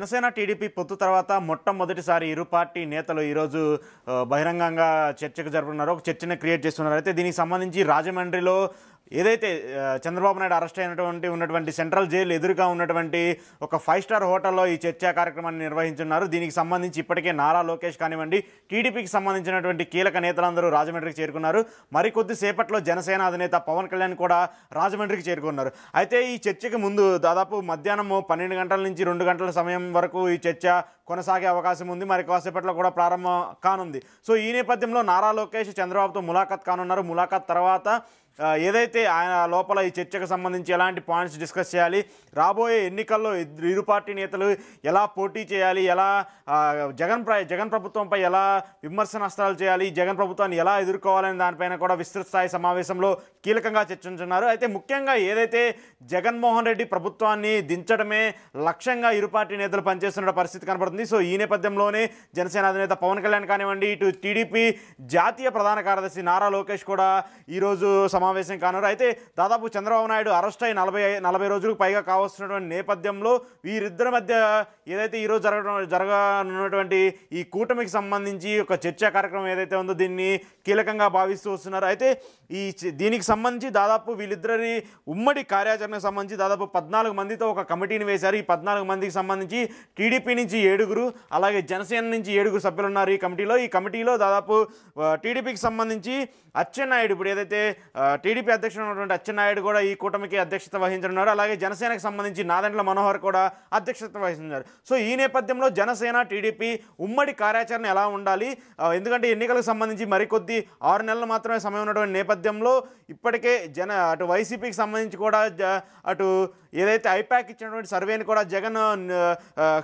Janasena TDP పొత్తు తర్వాత మొట్టమొదటిసారి ఇరు పార్టీ నేతలు ఈరోజు బహిరంగంగా చర్చకు జరుపుతున్నారు ఒక చర్చను క్రియేట్ చేస్తున్నారు అయితే దీనికి సంబంధించి రాజమండ్రిలో ఏదైతే చంద్రబాబు నాయుడు అరెస్ట్ అయినటువంటి ఉన్నటువంటి సెంట్రల్ జైలు ఎదురుగా ఉన్నటువంటి ఒక ఫైవ్ స్టార్ హోటల్లో ఈ చర్చా కార్యక్రమాన్ని నిర్వహించున్నారు దీనికి సంబంధించి ఇప్పటికే నారా లోకేష్ కానివ్వండి టీడీపీకి సంబంధించినటువంటి కీలక నేతలందరూ రాజమండ్రికి చేరుకున్నారు మరికొద్ది సేపట్లో జనసేన అధినేత పవన్ కళ్యాణ్ కూడా రాజమండ్రికి చేరుకున్నారు అయితే ఈ చర్చకి ముందు దాదాపు మధ్యాహ్నం పన్నెండు గంటల నుంచి రెండు గంటల సమయం వరకు ఈ చర్చ కొనసాగే అవకాశం ఉంది మరి కాసేపట్లో కూడా ప్రారంభం కానుంది సో ఈ నేపథ్యంలో నారా లోకేష్ చంద్రబాబుతో ములాఖత్ కానున్నారు ములాఖత్ తర్వాత ఏదైతే ఆయన లోపల ఈ చర్చకు సంబంధించి ఎలాంటి పాయింట్స్ డిస్కస్ చేయాలి రాబోయే ఎన్నికల్లో ఇరు పార్టీ నేతలు ఎలా పోటీ చేయాలి ఎలా జగన్ జగన్ ప్రభుత్వంపై ఎలా విమర్శనాస్త్రాలు చేయాలి జగన్ ప్రభుత్వాన్ని ఎలా ఎదుర్కోవాలనే దానిపైన కూడా విస్తృత స్థాయి సమావేశంలో కీలకంగా చర్చించున్నారు అయితే ముఖ్యంగా ఏదైతే జగన్మోహన్ రెడ్డి ప్రభుత్వాన్ని దించడమే లక్ష్యంగా ఇరు పార్టీ నేతలు పనిచేస్తున్న పరిస్థితి కనబడుతుంది కనబడుతుంది సో ఈ నేపథ్యంలోనే జనసేన అధినేత పవన్ కళ్యాణ్ కానివ్వండి ఇటు టీడీపీ జాతీయ ప్రధాన కార్యదర్శి నారా లోకేష్ కూడా ఈరోజు సమావేశం కానున్నారు అయితే దాదాపు చంద్రబాబు నాయుడు అరెస్ట్ అయి నలభై నలభై రోజులకు పైగా కావస్తున్నటువంటి నేపథ్యంలో వీరిద్దరి మధ్య ఏదైతే ఈరోజు జరగడం జరగనున్నటువంటి ఈ కూటమికి సంబంధించి ఒక చర్చా కార్యక్రమం ఏదైతే ఉందో దీన్ని కీలకంగా భావిస్తూ వస్తున్నారు అయితే ఈ దీనికి సంబంధించి దాదాపు వీళ్ళిద్దరి ఉమ్మడి కార్యాచరణకు సంబంధించి దాదాపు పద్నాలుగు మందితో ఒక కమిటీని వేశారు ఈ పద్నాలుగు మందికి సంబంధించి టీడీపీ నుంచి ఏడు ఏడుగురు అలాగే జనసేన నుంచి ఏడుగురు సభ్యులు ఉన్నారు ఈ కమిటీలో ఈ కమిటీలో దాదాపు టీడీపీకి సంబంధించి అచ్చెన్నాయుడు ఇప్పుడు ఏదైతే టీడీపీ అధ్యక్షుడు ఉన్నటువంటి అచ్చెన్నాయుడు కూడా ఈ కూటమికి అధ్యక్షత వహించనున్నారు అలాగే జనసేనకు సంబంధించి నాదండ్ల మనోహర్ కూడా అధ్యక్షత వహిస్తున్నారు సో ఈ నేపథ్యంలో జనసేన టీడీపీ ఉమ్మడి కార్యాచరణ ఎలా ఉండాలి ఎందుకంటే ఎన్నికలకు సంబంధించి మరికొద్ది ఆరు నెలలు మాత్రమే సమయం ఉన్నటువంటి నేపథ్యంలో ఇప్పటికే జన అటు వైసీపీకి సంబంధించి కూడా అటు ఏదైతే ఐపాక్ ఇచ్చినటువంటి సర్వేని కూడా జగన్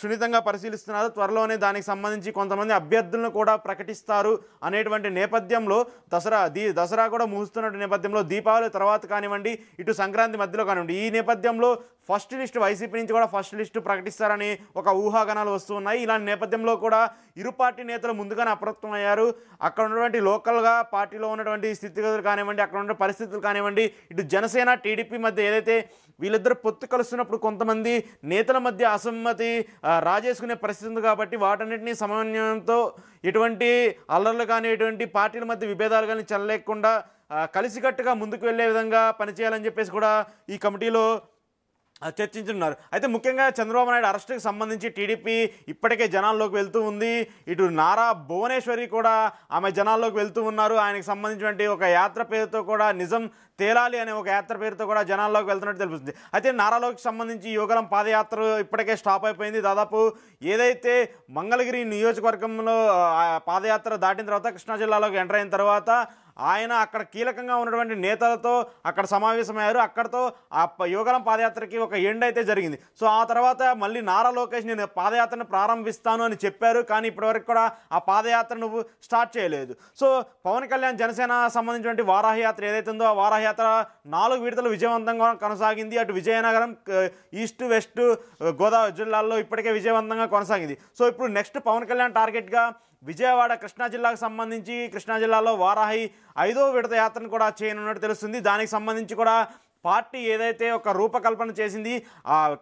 సున్నితంగా పరిశీలిస్తున్నారు ప్రకటిస్తున్నారు త్వరలోనే దానికి సంబంధించి కొంతమంది అభ్యర్థులను కూడా ప్రకటిస్తారు అనేటువంటి నేపథ్యంలో దసరా దీ దసరా కూడా ముగుస్తున్న నేపథ్యంలో దీపావళి తర్వాత కానివ్వండి ఇటు సంక్రాంతి మధ్యలో కానివ్వండి ఈ నేపథ్యంలో ఫస్ట్ లిస్టు వైసీపీ నుంచి కూడా ఫస్ట్ లిస్టు ప్రకటిస్తారని ఒక ఊహాగానాలు వస్తున్నాయి ఇలాంటి నేపథ్యంలో కూడా ఇరు పార్టీ నేతలు ముందుగానే అప్రమత్తం అయ్యారు అక్కడ ఉన్నటువంటి లోకల్గా పార్టీలో ఉన్నటువంటి స్థితిగతులు కానివ్వండి అక్కడ ఉన్న పరిస్థితులు కానివ్వండి ఇటు జనసేన టీడీపీ మధ్య ఏదైతే వీళ్ళిద్దరు పొత్తు కలుస్తున్నప్పుడు కొంతమంది నేతల మధ్య అసమ్మతి రాజేసుకునే పరిస్థితి ఉంది కాబట్టి వాటన్నింటినీ సమన్వయంతో ఎటువంటి అల్లర్లు కానీ ఎటువంటి పార్టీల మధ్య విభేదాలు కానీ చెల్లలేకుండా కలిసికట్టుగా ముందుకు వెళ్ళే విధంగా పనిచేయాలని చెప్పేసి కూడా ఈ కమిటీలో చర్చించున్నారు అయితే ముఖ్యంగా చంద్రబాబు నాయుడు అరెస్ట్కి సంబంధించి టీడీపీ ఇప్పటికే జనాల్లోకి వెళ్తూ ఉంది ఇటు నారా భువనేశ్వరి కూడా ఆమె జనాల్లోకి వెళ్తూ ఉన్నారు ఆయనకు సంబంధించినటువంటి ఒక యాత్ర పేరుతో కూడా నిజం తేలాలి అనే ఒక యాత్ర పేరుతో కూడా జనాల్లోకి వెళ్తున్నట్టు తెలుస్తుంది అయితే నారాలోకి సంబంధించి యోగలం పాదయాత్ర ఇప్పటికే స్టాప్ అయిపోయింది దాదాపు ఏదైతే మంగళగిరి నియోజకవర్గంలో పాదయాత్ర దాటిన తర్వాత కృష్ణా జిల్లాలోకి ఎంటర్ అయిన తర్వాత ఆయన అక్కడ కీలకంగా ఉన్నటువంటి నేతలతో అక్కడ సమావేశమయ్యారు అక్కడతో ఆ యోగలం పాదయాత్రకి ఒక ఎండ్ అయితే జరిగింది సో ఆ తర్వాత మళ్ళీ నారా లోకేష్ నేను పాదయాత్రను ప్రారంభిస్తాను అని చెప్పారు కానీ ఇప్పటివరకు కూడా ఆ పాదయాత్ర నువ్వు స్టార్ట్ చేయలేదు సో పవన్ కళ్యాణ్ జనసేన సంబంధించినటువంటి వారాహయాత్ర ఏదైతుందో ఆ వారాహ యాత్ర నాలుగు విడతలు విజయవంతంగా కొనసాగింది అటు విజయనగరం ఈస్ట్ వెస్ట్ గోదావరి జిల్లాల్లో ఇప్పటికే విజయవంతంగా కొనసాగింది సో ఇప్పుడు నెక్స్ట్ పవన్ కళ్యాణ్ టార్గెట్గా విజయవాడ కృష్ణా జిల్లాకు సంబంధించి కృష్ణా జిల్లాలో వారాహి ఐదో విడత యాత్రను కూడా చేయనున్నట్టు తెలుస్తుంది దానికి సంబంధించి కూడా పార్టీ ఏదైతే ఒక రూపకల్పన చేసింది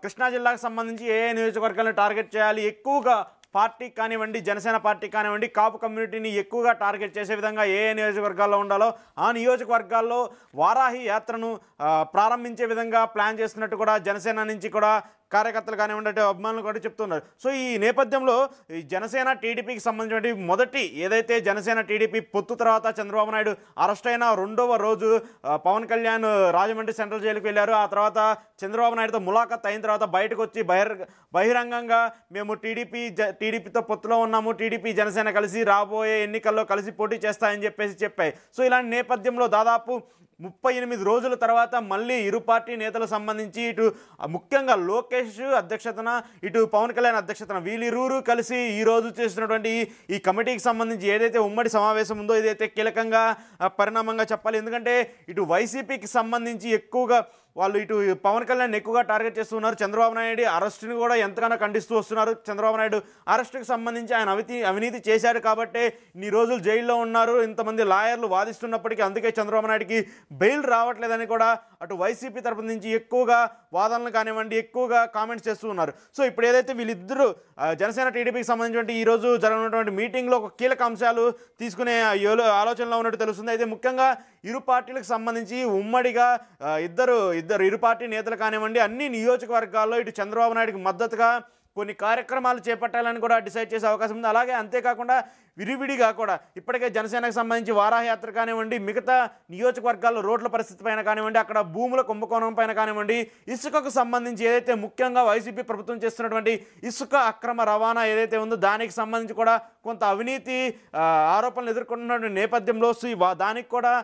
కృష్ణా జిల్లాకు సంబంధించి ఏ నియోజకవర్గాలను టార్గెట్ చేయాలి ఎక్కువగా పార్టీ కానివ్వండి జనసేన పార్టీ కానివ్వండి కాపు కమ్యూనిటీని ఎక్కువగా టార్గెట్ చేసే విధంగా ఏ నియోజకవర్గాల్లో ఉండాలో ఆ నియోజకవర్గాల్లో వారాహి యాత్రను ప్రారంభించే విధంగా ప్లాన్ చేస్తున్నట్టు కూడా జనసేన నుంచి కూడా కార్యకర్తలు కానీ ఉండే అభిమానులు కూడా చెప్తున్నారు సో ఈ నేపథ్యంలో జనసేన టీడీపీకి సంబంధించినటువంటి మొదటి ఏదైతే జనసేన టీడీపీ పొత్తు తర్వాత చంద్రబాబు నాయుడు అరెస్ట్ అయిన రెండవ రోజు పవన్ కళ్యాణ్ రాజమండ్రి సెంట్రల్ జైలుకు వెళ్ళారు ఆ తర్వాత చంద్రబాబు నాయుడుతో ములాఖత్ అయిన తర్వాత బయటకు వచ్చి బహిర్ బహిరంగంగా మేము టీడీపీ జ టీడీపీతో పొత్తులో ఉన్నాము టీడీపీ జనసేన కలిసి రాబోయే ఎన్నికల్లో కలిసి పోటీ చేస్తాయని చెప్పేసి చెప్పాయి సో ఇలాంటి నేపథ్యంలో దాదాపు ముప్పై ఎనిమిది రోజుల తర్వాత మళ్ళీ ఇరు పార్టీ నేతలకు సంబంధించి ఇటు ముఖ్యంగా లోకేష్ అధ్యక్షతన ఇటు పవన్ కళ్యాణ్ అధ్యక్షతన వీళ్ళిరూరు కలిసి ఈరోజు చేసినటువంటి ఈ కమిటీకి సంబంధించి ఏదైతే ఉమ్మడి సమావేశం ఉందో ఇదైతే కీలకంగా పరిణామంగా చెప్పాలి ఎందుకంటే ఇటు వైసీపీకి సంబంధించి ఎక్కువగా వాళ్ళు ఇటు పవన్ కళ్యాణ్ ఎక్కువగా టార్గెట్ చేస్తున్నారు చంద్రబాబు నాయుడు అరెస్టుని కూడా ఎంతగానో ఖండిస్తూ వస్తున్నారు చంద్రబాబు నాయుడు అరెస్టుకి సంబంధించి ఆయన అవితి అవినీతి చేశాడు కాబట్టే ఇన్ని రోజులు జైల్లో ఉన్నారు ఇంతమంది లాయర్లు వాదిస్తున్నప్పటికీ అందుకే చంద్రబాబు నాయుడికి బెయిల్ రావట్లేదని కూడా అటు వైసీపీ తరపు నుంచి ఎక్కువగా వాదనలు కానివ్వండి ఎక్కువగా కామెంట్స్ చేస్తూ ఉన్నారు సో ఇప్పుడు ఏదైతే వీళ్ళిద్దరూ జనసేన టీడీపీకి సంబంధించినటువంటి ఈరోజు జరగనటువంటి మీటింగ్లో ఒక కీలక అంశాలు తీసుకునే ఆలోచనలో ఉన్నట్టు తెలుస్తుంది అయితే ముఖ్యంగా ఇరు పార్టీలకు సంబంధించి ఉమ్మడిగా ఇద్దరు ఇద్దరు ఇరు పార్టీ నేతలు కానివ్వండి అన్ని నియోజకవర్గాల్లో ఇటు చంద్రబాబు నాయుడుకి మద్దతుగా కొన్ని కార్యక్రమాలు చేపట్టాలని కూడా డిసైడ్ చేసే అవకాశం ఉంది అలాగే అంతేకాకుండా విరివిడిగా కూడా ఇప్పటికే జనసేనకు సంబంధించి వారాహయాత్ర కానివ్వండి మిగతా నియోజకవర్గాల్లో రోడ్ల పరిస్థితి పైన కానివ్వండి అక్కడ భూముల కుంభకోణం పైన కానివ్వండి ఇసుకకు సంబంధించి ఏదైతే ముఖ్యంగా వైసీపీ ప్రభుత్వం చేస్తున్నటువంటి ఇసుక అక్రమ రవాణా ఏదైతే ఉందో దానికి సంబంధించి కూడా కొంత అవినీతి ఆరోపణలు ఎదుర్కొంటున్న నేపథ్యంలో దానికి కూడా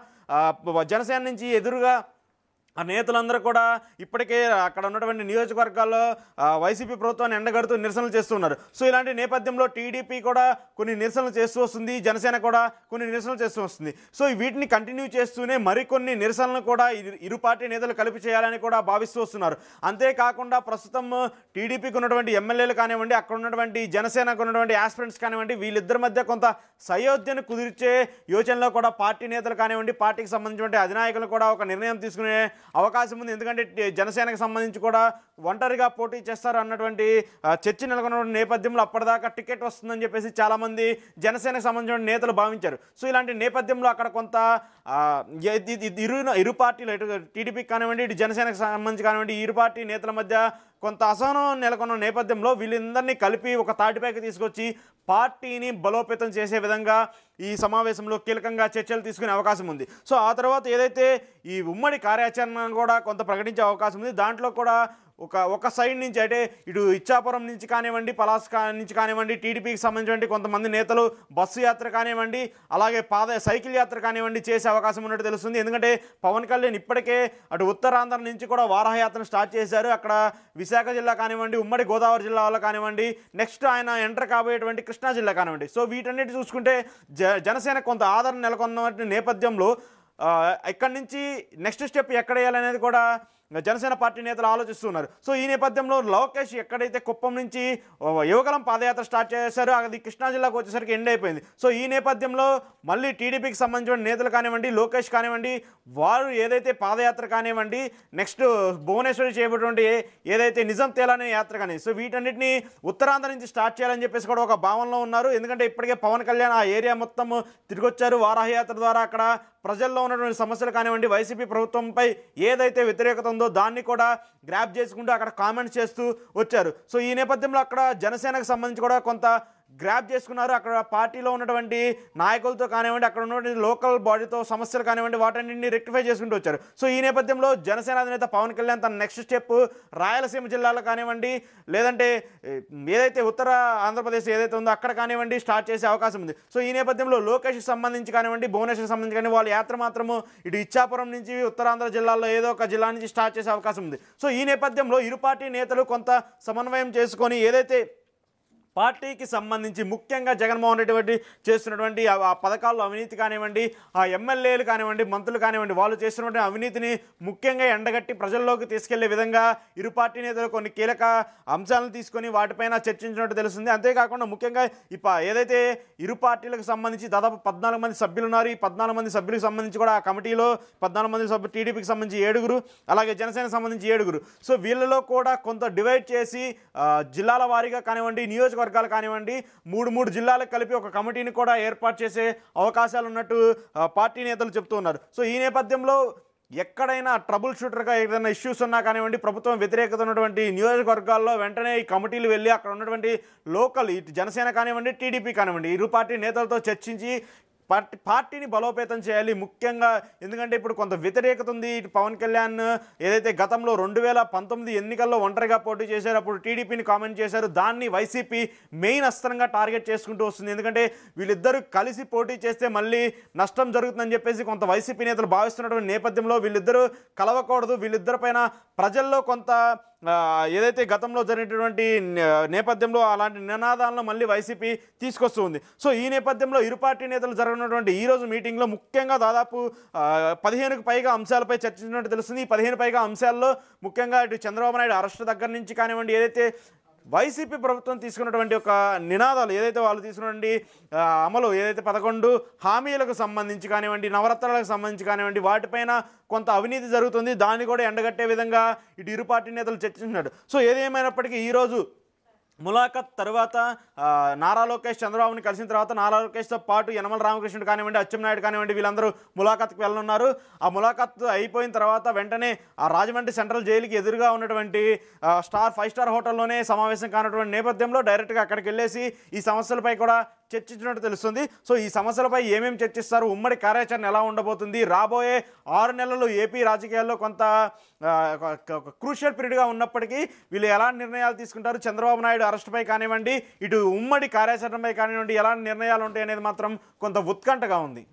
జనసేన నుంచి ఎదురుగా ఆ నేతలందరూ కూడా ఇప్పటికే అక్కడ ఉన్నటువంటి నియోజకవర్గాల్లో వైసీపీ ప్రభుత్వాన్ని ఎండగడుతూ నిరసనలు చేస్తున్నారు సో ఇలాంటి నేపథ్యంలో టీడీపీ కూడా కొన్ని నిరసనలు చేస్తూ వస్తుంది జనసేన కూడా కొన్ని నిరసనలు చేస్తూ వస్తుంది సో వీటిని కంటిన్యూ చేస్తూనే మరికొన్ని నిరసనలు కూడా ఇరు పార్టీ నేతలు కలిపి చేయాలని కూడా భావిస్తూ వస్తున్నారు అంతేకాకుండా ప్రస్తుతం టీడీపీకి ఉన్నటువంటి ఎమ్మెల్యేలు కానివ్వండి అక్కడ ఉన్నటువంటి జనసేనకు ఉన్నటువంటి ఆస్పిరెంట్స్ కానివ్వండి వీళ్ళిద్దరి మధ్య కొంత సయోధ్యను కుదిర్చే యోచనలో కూడా పార్టీ నేతలు కానివ్వండి పార్టీకి సంబంధించిన అధినాయకులు కూడా ఒక నిర్ణయం తీసుకునే అవకాశం ఉంది ఎందుకంటే జనసేనకు సంబంధించి కూడా ఒంటరిగా పోటీ చేస్తారు అన్నటువంటి చర్చ నెలకొన్న నేపథ్యంలో అప్పటిదాకా టికెట్ వస్తుందని చెప్పేసి చాలామంది జనసేనకు సంబంధించిన నేతలు భావించారు సో ఇలాంటి నేపథ్యంలో అక్కడ కొంత ఇరు ఇరు పార్టీలు ఇటు టీడీపీకి కానివ్వండి ఇటు జనసేనకు సంబంధించి కానివ్వండి ఇరు పార్టీ నేతల మధ్య కొంత అసహనం నెలకొన్న నేపథ్యంలో వీళ్ళందరినీ కలిపి ఒక తాటిపైకి తీసుకొచ్చి పార్టీని బలోపేతం చేసే విధంగా ఈ సమావేశంలో కీలకంగా చర్చలు తీసుకునే అవకాశం ఉంది సో ఆ తర్వాత ఏదైతే ఈ ఉమ్మడి కార్యాచరణ కూడా కొంత ప్రకటించే అవకాశం ఉంది దాంట్లో కూడా ఒక ఒక సైడ్ నుంచి అంటే ఇటు ఇచ్చాపురం నుంచి కానివ్వండి పలాస్ నుంచి కానివ్వండి టీడీపీకి సంబంధించి కొంతమంది నేతలు బస్సు యాత్ర కానివ్వండి అలాగే పాద సైకిల్ యాత్ర కానివ్వండి చేసే అవకాశం ఉన్నట్టు తెలుస్తుంది ఎందుకంటే పవన్ కళ్యాణ్ ఇప్పటికే అటు ఉత్తరాంధ్ర నుంచి కూడా వారాహయాత్రను స్టార్ట్ చేశారు అక్కడ విశాఖ జిల్లా కానివ్వండి ఉమ్మడి గోదావరి జిల్లాలో కానివ్వండి నెక్స్ట్ ఆయన ఎంటర్ కాబోయేటువంటి కృష్ణా జిల్లా కానివ్వండి సో వీటన్నిటి చూసుకుంటే జనసేన కొంత ఆదరణ నెలకొన్న నేపథ్యంలో ఎక్కడి నుంచి నెక్స్ట్ స్టెప్ ఎక్కడ వేయాలనేది కూడా జనసేన పార్టీ నేతలు ఆలోచిస్తున్నారు సో ఈ నేపథ్యంలో లోకేష్ ఎక్కడైతే కుప్పం నుంచి యువకలం పాదయాత్ర స్టార్ట్ చేశారో అది కృష్ణా జిల్లాకు వచ్చేసరికి ఎండ్ అయిపోయింది సో ఈ నేపథ్యంలో మళ్ళీ టీడీపీకి సంబంధించిన నేతలు కానివ్వండి లోకేష్ కానివ్వండి వారు ఏదైతే పాదయాత్ర కానివ్వండి నెక్స్ట్ భువనేశ్వరి చేయబడి ఏదైతే నిజం తేలానే యాత్ర కానీ సో వీటన్నిటిని ఉత్తరాంధ్ర నుంచి స్టార్ట్ చేయాలని చెప్పేసి కూడా ఒక భావనలో ఉన్నారు ఎందుకంటే ఇప్పటికే పవన్ కళ్యాణ్ ఆ ఏరియా మొత్తం తిరిగొచ్చారు వారాహయాత్ర ద్వారా అక్కడ ప్రజల్లో ఉన్నటువంటి సమస్యలు కానివ్వండి వైసీపీ ప్రభుత్వంపై ఏదైతే వ్యతిరేకత ఉందో దాన్ని కూడా గ్రాప్ చేసుకుంటూ అక్కడ కామెంట్స్ చేస్తూ వచ్చారు సో ఈ నేపథ్యంలో అక్కడ జనసేనకు సంబంధించి కూడా కొంత గ్రాప్ చేసుకున్నారు అక్కడ పార్టీలో ఉన్నటువంటి నాయకులతో కానివ్వండి అక్కడ ఉన్నటువంటి లోకల్ బాడీతో సమస్యలు కానివ్వండి వాటన్నింటినీ రెక్టిఫై చేసుకుంటూ వచ్చారు సో ఈ నేపథ్యంలో జనసేన అధినేత పవన్ కళ్యాణ్ తన నెక్స్ట్ స్టెప్ రాయలసీమ జిల్లాలో కానివ్వండి లేదంటే ఏదైతే ఉత్తర ఆంధ్రప్రదేశ్ ఏదైతే ఉందో అక్కడ కానివ్వండి స్టార్ట్ చేసే అవకాశం ఉంది సో ఈ నేపథ్యంలో లోకేష్కి సంబంధించి కానివ్వండి భువనేశ్వర్కి సంబంధించి కానీ వాళ్ళ యాత్ర మాత్రము ఇటు ఇచ్చాపురం నుంచి ఉత్తరాంధ్ర జిల్లాలో ఏదో ఒక జిల్లా నుంచి స్టార్ట్ చేసే అవకాశం ఉంది సో ఈ నేపథ్యంలో ఇరు పార్టీ నేతలు కొంత సమన్వయం చేసుకొని ఏదైతే పార్టీకి సంబంధించి ముఖ్యంగా జగన్మోహన్ రెడ్డి చేస్తున్నటువంటి ఆ పథకాల్లో అవినీతి కానివ్వండి ఆ ఎమ్మెల్యేలు కానివ్వండి మంత్రులు కానివ్వండి వాళ్ళు చేస్తున్నటువంటి అవినీతిని ముఖ్యంగా ఎండగట్టి ప్రజల్లోకి తీసుకెళ్లే విధంగా ఇరు పార్టీ నేతలు కొన్ని కీలక అంశాలను తీసుకొని వాటిపైన చర్చించినట్టు తెలుస్తుంది అంతేకాకుండా ముఖ్యంగా ఇప్ప ఏదైతే ఇరు పార్టీలకు సంబంధించి దాదాపు పద్నాలుగు మంది సభ్యులు ఉన్నారు ఈ పద్నాలుగు మంది సభ్యులకు సంబంధించి కూడా ఆ కమిటీలో పద్నాలుగు మంది సభ్యులు టీడీపీకి సంబంధించి ఏడుగురు అలాగే జనసేనకు సంబంధించి ఏడుగురు సో వీళ్ళలో కూడా కొంత డివైడ్ చేసి జిల్లాల వారీగా కానివ్వండి నియోజక నియోజకవర్గాలు కానివ్వండి మూడు మూడు జిల్లాలకు కలిపి ఒక కమిటీని కూడా ఏర్పాటు చేసే అవకాశాలు ఉన్నట్టు పార్టీ నేతలు చెప్తూ ఉన్నారు సో ఈ నేపథ్యంలో ఎక్కడైనా ట్రబుల్ షూటర్గా ఏదైనా ఇష్యూస్ ఉన్నా కానివ్వండి ప్రభుత్వం వ్యతిరేకత ఉన్నటువంటి నియోజకవర్గాల్లో వెంటనే ఈ కమిటీలు వెళ్ళి అక్కడ ఉన్నటువంటి లోకల్ ఇటు జనసేన కానివ్వండి టీడీపీ కానివ్వండి ఇరు పార్టీ నేతలతో చర్చించి పార్టీ పార్టీని బలోపేతం చేయాలి ముఖ్యంగా ఎందుకంటే ఇప్పుడు కొంత వ్యతిరేకత ఉంది ఇటు పవన్ కళ్యాణ్ ఏదైతే గతంలో రెండు వేల పంతొమ్మిది ఎన్నికల్లో ఒంటరిగా పోటీ చేశారు అప్పుడు టీడీపీని కామెంట్ చేశారు దాన్ని వైసీపీ మెయిన్ అస్త్రంగా టార్గెట్ చేసుకుంటూ వస్తుంది ఎందుకంటే వీళ్ళిద్దరూ కలిసి పోటీ చేస్తే మళ్ళీ నష్టం జరుగుతుందని చెప్పేసి కొంత వైసీపీ నేతలు భావిస్తున్నటువంటి నేపథ్యంలో వీళ్ళిద్దరూ కలవకూడదు వీళ్ళిద్దరిపైన ప్రజల్లో కొంత ఏదైతే గతంలో జరిగినటువంటి నేపథ్యంలో అలాంటి నినాదాలను మళ్ళీ వైసీపీ తీసుకొస్తుంది సో ఈ నేపథ్యంలో ఇరు పార్టీ నేతలు జరగనటువంటి ఈరోజు మీటింగ్లో ముఖ్యంగా దాదాపు పదిహేనుకు పైగా అంశాలపై చర్చించినట్టు తెలుస్తుంది ఈ పదిహేను పైగా అంశాల్లో ముఖ్యంగా ఇటు చంద్రబాబు నాయుడు అరెస్ట్ దగ్గర నుంచి కానివ్వండి ఏదైతే వైసీపీ ప్రభుత్వం తీసుకున్నటువంటి ఒక నినాదాలు ఏదైతే వాళ్ళు తీసుకున్నటువంటి అమలు ఏదైతే పదకొండు హామీలకు సంబంధించి కానివ్వండి నవరత్నాలకు సంబంధించి కానివ్వండి వాటిపైన కొంత అవినీతి జరుగుతుంది దాన్ని కూడా ఎండగట్టే విధంగా ఇటు ఇరు పార్టీ నేతలు చర్చించినాడు సో ఏదేమైనప్పటికీ ఈరోజు ములాఖత్ తర్వాత నారా లోకేష్ చంద్రబాబుని కలిసిన తర్వాత నారా లోకేష్తో పాటు యనమల రామకృష్ణుడు కానివ్వండి అచ్చెన్నాయుడు కానివ్వండి వీళ్ళందరూ ములాఖత్కి వెళ్ళనున్నారు ఆ ములాఖత్ అయిపోయిన తర్వాత వెంటనే ఆ రాజమండ్రి సెంట్రల్ జైలుకి ఎదురుగా ఉన్నటువంటి స్టార్ ఫైవ్ స్టార్ హోటల్లోనే సమావేశం కానటువంటి నేపథ్యంలో డైరెక్ట్గా అక్కడికి వెళ్ళేసి ఈ సమస్యలపై కూడా చర్చించినట్టు తెలుస్తుంది సో ఈ సమస్యలపై ఏమేమి చర్చిస్తారు ఉమ్మడి కార్యాచరణ ఎలా ఉండబోతుంది రాబోయే ఆరు నెలలు ఏపీ రాజకీయాల్లో కొంత క్రూషియల్ పీరియడ్గా ఉన్నప్పటికీ వీళ్ళు ఎలాంటి నిర్ణయాలు తీసుకుంటారు చంద్రబాబు నాయుడు అరెస్ట్పై కానివ్వండి ఇటు ఉమ్మడి కార్యాచరణపై కానివ్వండి ఎలాంటి నిర్ణయాలు ఉంటాయి అనేది మాత్రం కొంత ఉత్కంఠగా ఉంది